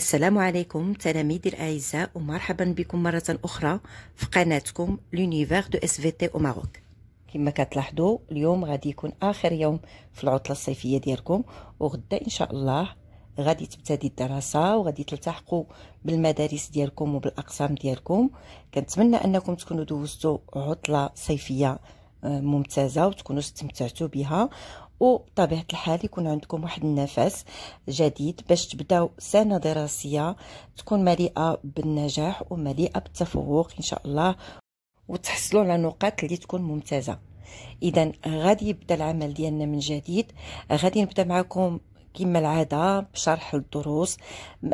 السلام عليكم تلاميذي الاعزاء ومرحبا بكم مره اخرى في قناتكم لونيفير دو اس في تي او ماروك كما كتلاحظوا اليوم غادي يكون اخر يوم في العطله الصيفيه ديالكم وغدا ان شاء الله غادي تبتدي الدراسه وغادي تلتحقوا بالمدارس ديالكم وبالاقسام ديالكم كنتمنى انكم تكونوا دوزتوا عطله صيفيه آه، ممتازه وتكونوا استمتعتوا بها وطبيعه الحال يكون عندكم واحد النفس جديد باش تبداو سنه دراسيه تكون مليئه بالنجاح ومليئه بالتفوق ان شاء الله وتحصلوا على نقاط اللي تكون ممتازه اذا غادي يبدا العمل ديالنا من جديد غادي نبدا معكم كما العاده بشرح الدروس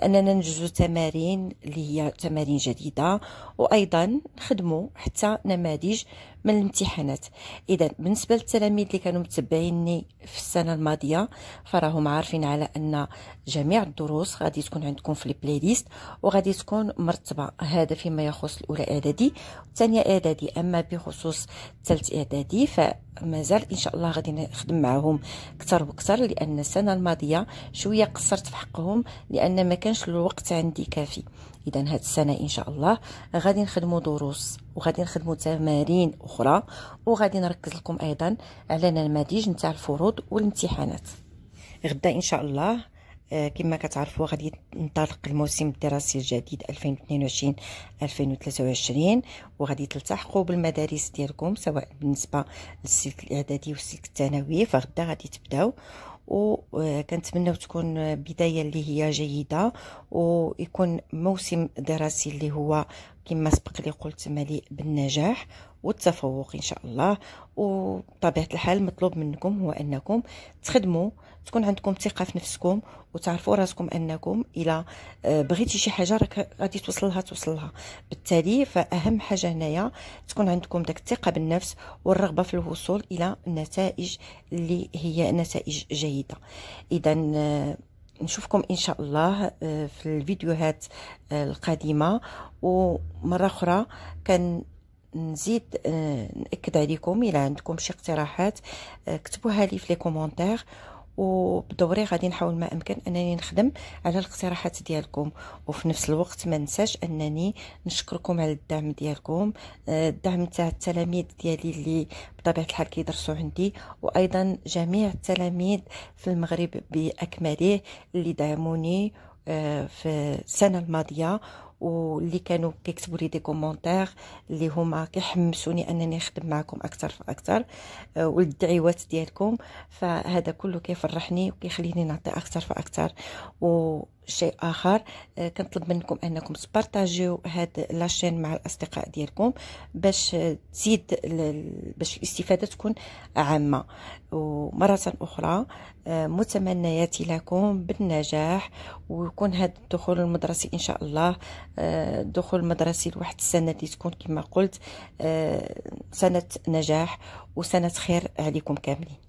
اننا نجزو تمارين اللي هي تمارين جديده وايضا نخدمو حتى نماذج من الامتحانات اذا بالنسبه للتلاميذ اللي كانوا متبعيني في السنه الماضيه فراهم عارفين على ان جميع الدروس غادي تكون عندكم في البلاي ليست وغادي تكون مرتبه هذا فيما يخص الاولى اعدادي والثانيه اعدادي اما بخصوص الثالث اعدادي ف مازال ان شاء الله غادي نخدم معاهم اكثر واكثر لان السنه الماضيه شويه قصرت في حقهم لان ما كانش الوقت عندي كافي اذا هاد السنه ان شاء الله غادي نخدموا دروس وغادي نخدموا تمارين اخرى وغادي نركز لكم ايضا على نماذج نتاع الفروض والامتحانات غدا ان شاء الله آه، كما كتعرفوا غادي ينطلق الموسم الدراسي الجديد 2022 2023 وغادي تلتحقوا بالمدارس ديالكم سواء بالنسبه للسلك الاعدادي والسلك الثانوي فغدا غادي تبداو وكنتمنى آه، تكون بدايه اللي هي جيده ويكون موسم دراسي اللي هو كما سبق لي قلت مليء بالنجاح والتفوق ان شاء الله وطبيعه الحال مطلوب منكم هو انكم تخدموا تكون عندكم ثقه في نفسكم وتعرفوا راسكم انكم الا آه، بغيتي شي حاجه راك غادي توصلها توصلها بالتالي فاهم حاجه هنايا تكون عندكم داك الثقه بالنفس والرغبه في الوصول الى النتائج اللي هي نتائج جيده اذا آه، نشوفكم ان شاء الله آه، في الفيديوهات آه، القادمه ومره اخرى كان نزيد آه، ناكد عليكم الى عندكم شي اقتراحات كتبوها لي في لي كومونتير وبدوري غادي نحاول ما امكن انني نخدم على الاقتراحات ديالكم وفي نفس الوقت ما ننساش انني نشكركم على الدعم ديالكم آه، الدعم تاع التلاميذ ديالي اللي بطبيعه الحال كيدرسوا عندي وايضا جميع التلاميذ في المغرب باكمله اللي دعموني آه، في السنه الماضيه واللي كانوا كيكتبوا لي دي كومونتير اللي هما كيحمسوني انني نخدم معكم اكثر فاكثر آه، والدعوات ديالكم فهذا كله كيفرحني وكيخليني نعطي اكثر فاكثر و شيء اخر آه، كنطلب منكم انكم تبارطاجيو هاد لاشين مع الاصدقاء ديالكم باش تزيد باش الاستفاده تكون عامه ومره اخرى آه، متمنياتي لكم بالنجاح ويكون هاد الدخول المدرسي ان شاء الله آه، الدخول المدرسي لواحد السنه اللي تكون كما قلت سنه نجاح وسنه خير عليكم كاملين